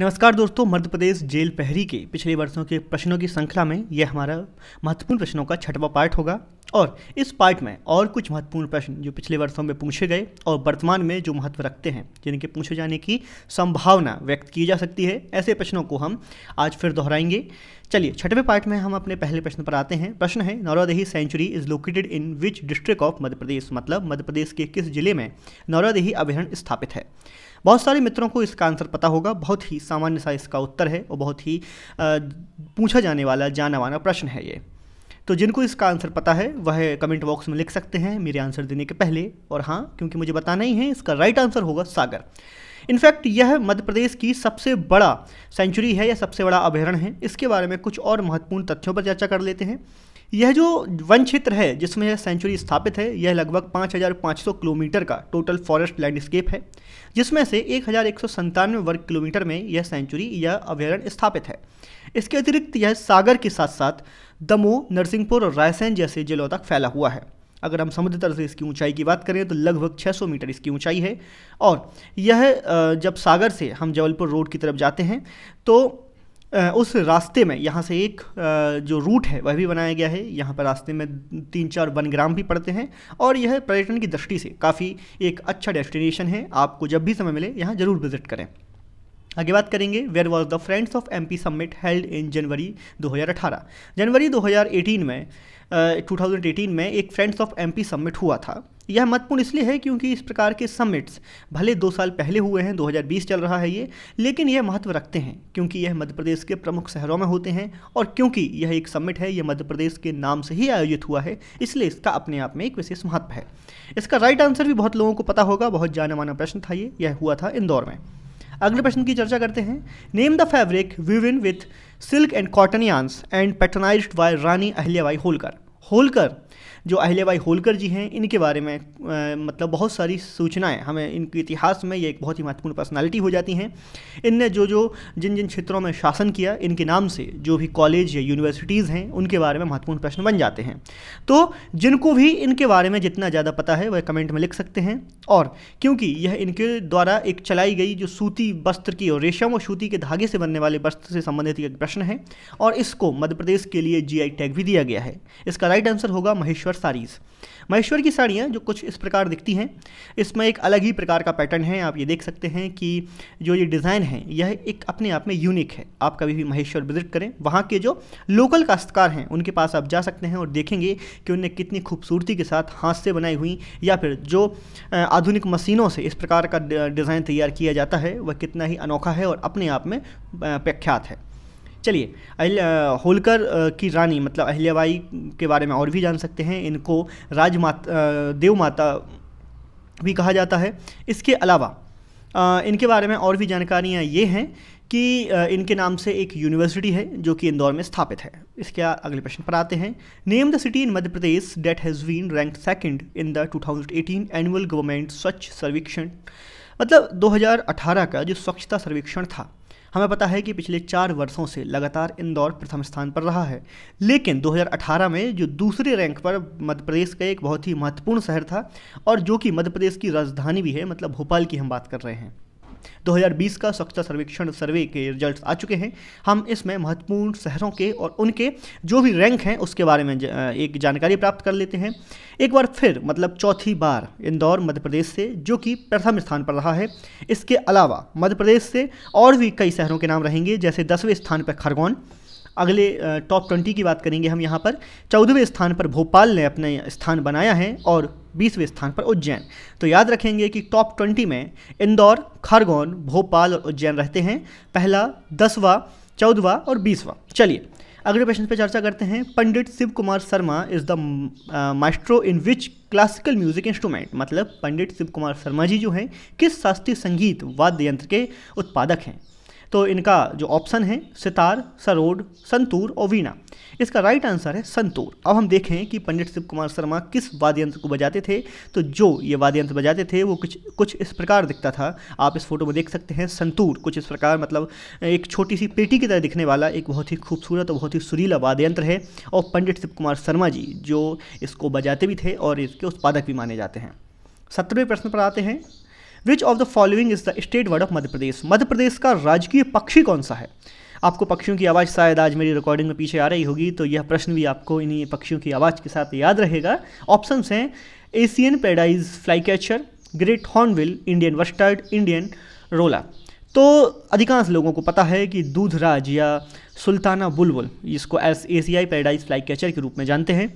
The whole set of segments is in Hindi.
नमस्कार दोस्तों मध्य प्रदेश जेल पहरी के पिछले वर्षों के प्रश्नों की श्रृंखला में यह हमारा महत्वपूर्ण प्रश्नों का छठवां पार्ट होगा और इस पार्ट में और कुछ महत्वपूर्ण प्रश्न जो पिछले वर्षों में पूछे गए और वर्तमान में जो महत्व रखते हैं जिनके पूछे जाने की संभावना व्यक्त की जा सकती है ऐसे प्रश्नों को हम आज फिर दोहराएंगे चलिए छठवें पार्ट में हम अपने पहले प्रश्न पर आते हैं प्रश्न है Nauradehi sanctuary is located in which district of Madhya Pradesh मतलब मध्य प्रदेश के किस जिले में नौरादेही अभ्यारण्य स्थापित है बहुत सारे मित्रों को इसका आंसर पता होगा बहुत ही सामान्य सा इसका उत्तर है और बहुत ही पूछा जाने वाला जाना वाना प्रश्न है ये तो जिनको इसका आंसर पता है वह कमेंट बॉक्स में लिख सकते हैं मेरे आंसर देने के पहले और हाँ क्योंकि मुझे बताना ही है इसका राइट आंसर होगा सागर इनफैक्ट यह मध्य प्रदेश की सबसे बड़ा सेंचुरी है या सबसे बड़ा अभ्यारण है इसके बारे में कुछ और महत्वपूर्ण तथ्यों पर चर्चा कर लेते हैं यह जो वन क्षेत्र है जिसमें यह सेंचुरी स्थापित है यह लगभग 5,500 किलोमीटर का टोटल फॉरेस्ट लैंडस्केप है जिसमें से एक वर्ग किलोमीटर में यह सेंचुरी या अभ्यारण्य स्थापित है इसके अतिरिक्त यह सागर के साथ साथ दमोह नरसिंहपुर और रायसेन जैसे जिलों तक फैला हुआ है अगर हम समुद्र तल से इसकी ऊंचाई की बात करें तो लगभग 600 मीटर इसकी ऊंचाई है और यह जब सागर से हम जबलपुर रोड की तरफ जाते हैं तो उस रास्ते में यहाँ से एक जो रूट है वह भी बनाया गया है यहाँ पर रास्ते में तीन चार वन ग्राम भी पड़ते हैं और यह पर्यटन की दृष्टि से काफ़ी एक अच्छा डेस्टिनेशन है आपको जब भी समय मिले यहाँ ज़रूर विजिट करें आगे बात करेंगे where was the friends of M P summit held in January 2018 जनवरी 2018 में थाउजेंड 2018 में एक friends of M P summit हुआ था यह महत्वपूर्ण इसलिए है क्योंकि इस प्रकार के समिट्स भले दो साल पहले हुए हैं 2020 चल रहा है ये लेकिन यह महत्व रखते हैं क्योंकि यह मध्य प्रदेश के प्रमुख शहरों में होते हैं और क्योंकि यह एक समिट है यह मध्य प्रदेश के नाम से ही आयोजित हुआ है इसलिए इसका अपने आप में एक विशेष महत्व है इसका राइट आंसर भी बहुत लोगों को पता होगा बहुत जाना माना प्रश्न था ये यह हुआ था इंदौर में अगले प्रश्न की चर्चा करते हैं name the fabric woven with silk and cotton yarns and patronised by Rani Ahilyabai Holkar Holkar जो अहले होलकर जी हैं इनके बारे में आ, मतलब बहुत सारी सूचनाएँ हमें इनके इतिहास में ये एक बहुत ही महत्वपूर्ण पर्सनालिटी हो जाती हैं इनने जो जो जिन जिन क्षेत्रों में शासन किया इनके नाम से जो भी कॉलेज या यूनिवर्सिटीज़ हैं उनके बारे में महत्वपूर्ण प्रश्न बन जाते हैं तो जिनको भी इनके बारे में जितना ज़्यादा पता है वह कमेंट में लिख सकते हैं और क्योंकि यह इनके द्वारा एक चलाई गई जो सूती वस्त्र की और रेशम और सूती के धागे से बनने वाले वस्त्र से संबंधित एक प्रश्न है और इसको मध्य प्रदेश के लिए जी टैग भी दिया गया है इसका राइट आंसर होगा महेश्वर साड़ीज़ महेश्वर की साड़ियाँ जो कुछ इस प्रकार दिखती हैं इसमें एक अलग ही प्रकार का पैटर्न है आप ये देख सकते हैं कि जो ये डिज़ाइन है यह एक अपने आप में यूनिक है आप कभी भी महेश्वर विजिट करें वहाँ के जो लोकल काश्तकार हैं उनके पास आप जा सकते हैं और देखेंगे कि उनने कितनी खूबसूरती के साथ हाथ से बनाई हुई या फिर जो आधुनिक मशीनों से इस प्रकार का डिज़ाइन तैयार किया जाता है वह कितना ही अनोखा है और अपने आप में प्रख्यात है चलिए होलकर की रानी मतलब अहिल्याबाई के बारे में और भी जान सकते हैं इनको देव माता भी कहा जाता है इसके अलावा इनके बारे में और भी जानकारियाँ ये हैं कि इनके नाम से एक यूनिवर्सिटी है जो कि इंदौर में स्थापित है इसके अगले प्रश्न पर आते हैं name the city in Madhya Pradesh that has been ranked second in the 2018 annual government Swachh Survekshan मतलब 2018 का जो स्वच्छता सर्वेक्षण था हमें पता है कि पिछले चार वर्षों से लगातार इंदौर प्रथम स्थान पर रहा है लेकिन 2018 में जो दूसरे रैंक पर मध्य प्रदेश का एक बहुत ही महत्वपूर्ण शहर था और जो कि मध्य प्रदेश की राजधानी भी है मतलब भोपाल की हम बात कर रहे हैं 2020 का स्वच्छता सर्वेक्षण सर्वे के रिजल्ट आ चुके हैं हम इसमें महत्वपूर्ण शहरों के और उनके जो भी रैंक हैं उसके बारे में एक जानकारी प्राप्त कर लेते हैं एक बार फिर मतलब चौथी बार इंदौर मध्य प्रदेश से जो कि प्रथम स्थान पर रहा है इसके अलावा मध्य प्रदेश से और भी कई शहरों के नाम रहेंगे जैसे दसवें स्थान पर खरगोन अगले टॉप ट्वेंटी की बात करेंगे हम यहाँ पर चौदहवें स्थान पर भोपाल ने अपने स्थान बनाया है और बीसवें स्थान पर उज्जैन तो याद रखेंगे कि टॉप ट्वेंटी में इंदौर खरगोन भोपाल और उज्जैन रहते हैं पहला दसवा चौदवा और बीसवा चलिए अगले प्रश्न पर चर्चा करते हैं Pandit Shiv Kumar Sharma is the maestro in which classical music instrument मतलब पंडित शिव कुमार शर्मा जी जो हैं किस शास्त्रीय संगीत वाद्य यंत्र के उत्पादक हैं तो इनका जो ऑप्शन है सितार सरोड संतूर और वीणा इसका राइट आंसर है संतूर अब हम देखें कि पंडित शिव कुमार शर्मा किस वाद्य यंत्र को बजाते थे तो जो ये वाद्य यंत्र बजाते थे वो कुछ कुछ इस प्रकार दिखता था आप इस फोटो में देख सकते हैं संतूर कुछ इस प्रकार मतलब एक छोटी सी पेटी की तरह दिखने वाला एक बहुत ही खूबसूरत और बहुत ही सुरीला वाद्य यंत्र है और पंडित शिव कुमार शर्मा जी जो इसको बजाते भी थे और इसके उत्पादक भी माने जाते हैं सत्रहवें प्रश्न पर आते हैं which of the following is the state bird of Madhya Pradesh Madhya Pradesh का राजकीय पक्षी कौन सा है आपको पक्षियों की आवाज़ शायद आज मेरी रिकॉर्डिंग में पीछे आ रही होगी तो यह प्रश्न भी आपको इन्हीं पक्षियों की आवाज़ के साथ याद रहेगा ऑप्शन हैं Asian paradise flycatcher great hornbill Indian bustard Indian roller तो अधिकांश लोगों को पता है कि दूधराज या सुल्ताना बुलबुल इसको एस एशियाई पैराडाइज फ्लाई कैचर के रूप में जानते हैं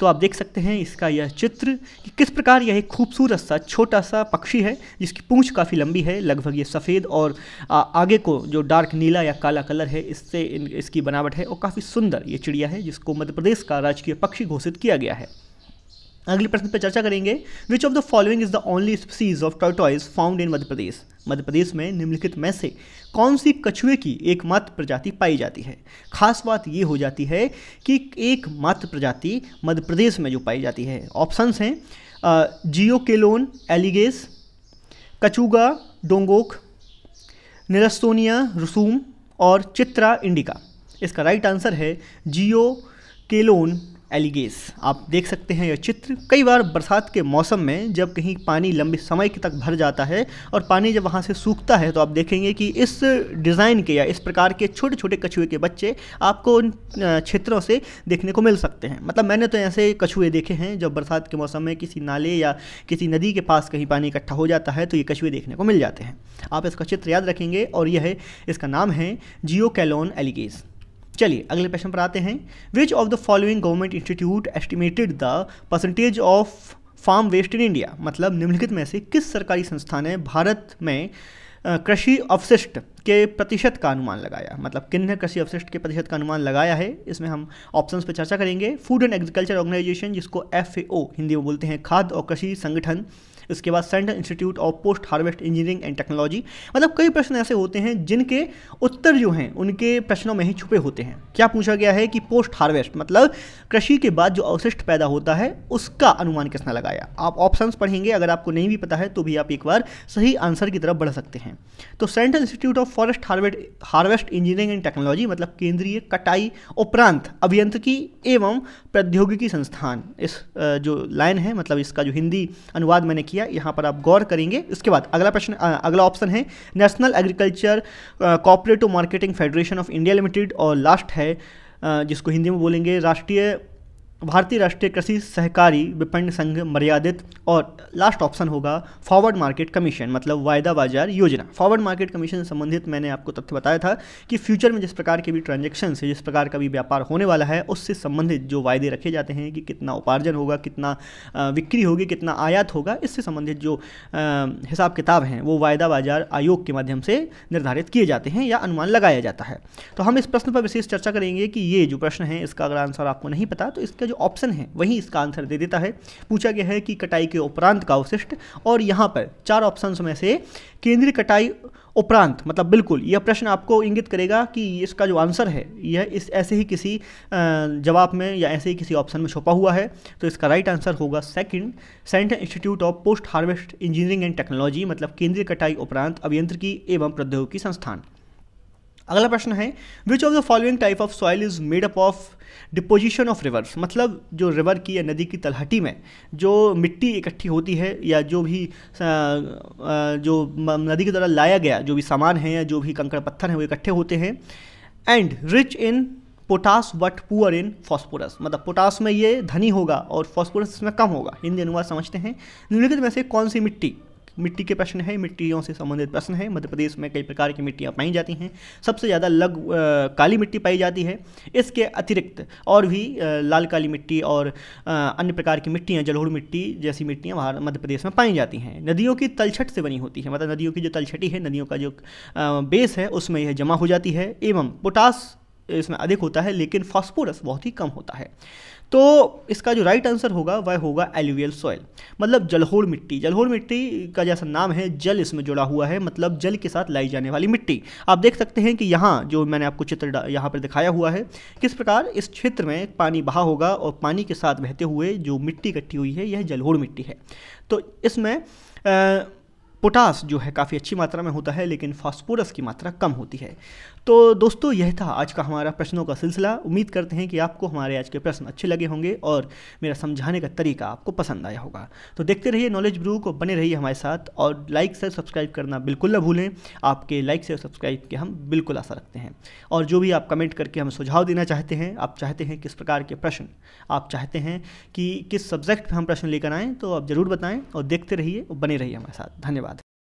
तो आप देख सकते हैं इसका यह चित्र कि किस प्रकार यह एक खूबसूरत सा छोटा सा पक्षी है जिसकी पूंछ काफ़ी लंबी है लगभग ये सफ़ेद और आ, आगे को जो डार्क नीला या काला कलर है इससे इसकी बनावट है और काफ़ी सुंदर ये चिड़िया है जिसको मध्य प्रदेश का राजकीय पक्षी घोषित किया गया है अगले प्रश्न पर चर्चा करेंगे which of the following is the only species of tortoise found in Madhya Pradesh Madhya Pradesh में निम्नलिखित में से कौन सी कछुए की एकमात्र प्रजाति पाई जाती है खास बात ये हो जाती है कि एकमात्र प्रजाति मध्य प्रदेश में जो पाई जाती है ऑप्शंस हैं जियो केलोन एलिगेस कचुगा डोंगोक निरस्तोनिया रसूम और चित्रा इंडिका इसका राइट आंसर है जियो केलोन एलिगेस आप देख सकते हैं यह चित्र कई बार बरसात के मौसम में जब कहीं पानी लंबे समय तक भर जाता है और पानी जब वहाँ से सूखता है तो आप देखेंगे कि इस डिज़ाइन के या इस प्रकार के छोटे छोटे कछुए के बच्चे आपको उन क्षेत्रों से देखने को मिल सकते हैं मतलब मैंने तो ऐसे कछुए देखे हैं जब बरसात के मौसम में किसी नाले या किसी नदी के पास कहीं पानी इकट्ठा हो जाता है तो ये कछुए देखने को मिल जाते हैं आप इसका चित्र याद रखेंगे और यह इसका नाम है जियो कैलोन एलिगेस चलिए अगले प्रश्न पर आते हैं which of the following government institute estimated the percentage of farm waste in India मतलब निम्नलिखित में से किस सरकारी संस्था ने भारत में कृषि अवशिष्ट के प्रतिशत का अनुमान लगाया मतलब ने कृषि अवशिष्ट के प्रतिशत का अनुमान लगाया है इसमें हम ऑप्शंस पर चर्चा करेंगे फूड एंड एग्रीकल्चर ऑर्गेनाइजेशन जिसको एफ हिंदी में बोलते हैं खाद्य और कृषि संगठन इसके बाद central institute of post harvest engineering and technology मतलब कई प्रश्न ऐसे होते हैं जिनके उत्तर जो हैं उनके प्रश्नों में ही छुपे होते हैं क्या पूछा गया है कि पोस्ट हार्वेस्ट मतलब कृषि के बाद जो अवशिष्ट पैदा होता है उसका अनुमान किसने लगाया आप ऑप्शंस पढ़ेंगे अगर आपको नहीं भी पता है तो भी आप एक बार सही आंसर की तरफ बढ़ सकते हैं तो central institute of forest harvest harvest engineering and technology मतलब केंद्रीय कटाई उपरांत अभियंत्रिकी एवं प्रौद्योगिकी संस्थान इस जो लाइन है मतलब इसका जो हिंदी अनुवाद मैंने किया किया यहाँ पर आप गौर करेंगे इसके बाद अगला प्रश्न अगला ऑप्शन है National Agriculture Cooperative Marketing Federation of India Limited और लास्ट है जिसको हिंदी में बोलेंगे राष्ट्रीय भारतीय राष्ट्रीय कृषि सहकारी विपणन संघ मर्यादित और लास्ट ऑप्शन होगा फॉरवर्ड मार्केट कमीशन मतलब वायदा बाजार योजना फॉरवर्ड मार्केट कमीशन से संबंधित मैंने आपको तथ्य बताया था कि फ्यूचर में जिस प्रकार के भी ट्रांजेक्शन से जिस प्रकार का भी व्यापार होने वाला है उससे संबंधित जो वायदे रखे जाते हैं कि कितना उपार्जन होगा कितना बिक्री होगी कितना आयात होगा इससे संबंधित जो हिसाब किताब हैं वो वायदा बाजार आयोग के माध्यम से निर्धारित किए जाते हैं या अनुमान लगाया जाता है तो हम इस प्रश्न पर विशेष चर्चा करेंगे कि ये जो प्रश्न है इसका अगर आंसर आपको नहीं पता तो इसका का जो ऑप्शन है वही इसका आंसर दे देता है पूछा गया है कि कटाई के उपरांत का अवशिष्ट और यहाँ पर चार ऑप्शन में से केंद्रीय कटाई उपरांत मतलब बिल्कुल यह प्रश्न आपको इंगित करेगा कि इसका जो आंसर है यह इस ऐसे ही किसी जवाब में या ऐसे ही किसी ऑप्शन में छुपा हुआ है तो इसका राइट आंसर होगा second Central institute of post harvest engineering and technology मतलब केंद्रीय कटाई उपरांत अभियंत्रिकी एवं प्रौद्योगिकी संस्थान अगला प्रश्न है which of the following type of soil is made up of deposition of rivers मतलब जो रिवर की या नदी की तलहटी में जो मिट्टी इकट्ठी होती है या जो भी जो नदी के द्वारा लाया गया जो भी सामान है या जो भी कंकड़ पत्थर हैं वो इकट्ठे होते हैं and rich in potash but poor in phosphorus मतलब पोटास में ये धनी होगा और फॉस्फोरस इसमें कम होगा हिंदी अनुवाद समझते हैं निम्नलिखित में से कौन सी मिट्टी मिट्टी के प्रश्न है मिट्टियों से संबंधित प्रश्न है मध्य प्रदेश में कई प्रकार की मिट्टियाँ पाई जाती हैं सबसे ज़्यादा लग आ, काली मिट्टी पाई जाती है इसके अतिरिक्त और भी आ, लाल काली मिट्टी और आ, अन्य प्रकार की मिट्टियाँ जलोढ़ मिट्टी जैसी मिट्टियाँ बाहर मध्य प्रदेश में पाई जाती हैं नदियों की तलछट से बनी होती है मतलब नदियों की जो तलछटी है नदियों का जो बेस है उसमें यह जमा हो जाती है एवं पोटास इसमें अधिक होता है लेकिन फॉस्फोरस बहुत ही कम होता है तो इसका जो राइट आंसर होगा वह होगा एलुवियल सॉइल मतलब जलहोड़ मिट्टी जलहोड़ मिट्टी का जैसा नाम है जल इसमें जुड़ा हुआ है मतलब जल के साथ लाई जाने वाली मिट्टी आप देख सकते हैं कि यहाँ जो मैंने आपको चित्र यहाँ पर दिखाया हुआ है किस प्रकार इस क्षेत्र में पानी बहा होगा और पानी के साथ बहते हुए जो मिट्टी इकट्ठी हुई है यह जलहोड़ मिट्टी है तो इसमें पोटास जो है काफ़ी अच्छी मात्रा में होता है लेकिन फास्फोरस की मात्रा कम होती है तो दोस्तों यह था आज का हमारा प्रश्नों का सिलसिला उम्मीद करते हैं कि आपको हमारे आज के प्रश्न अच्छे लगे होंगे और मेरा समझाने का तरीका आपको पसंद आया होगा तो देखते रहिए नॉलेज ब्रू को बने रहिए हमारे साथ और लाइक से सब्सक्राइब करना बिल्कुल ना भूलें आपके लाइक से सब्सक्राइब के हम बिल्कुल आशा रखते हैं और जो भी आप कमेंट करके हमें सुझाव देना चाहते हैं आप चाहते हैं किस प्रकार के प्रश्न आप चाहते हैं कि किस सब्जेक्ट पर हम प्रश्न लेकर आएँ तो आप ज़रूर बताएँ और देखते रहिए और बने रहिए हमारे साथ धन्यवाद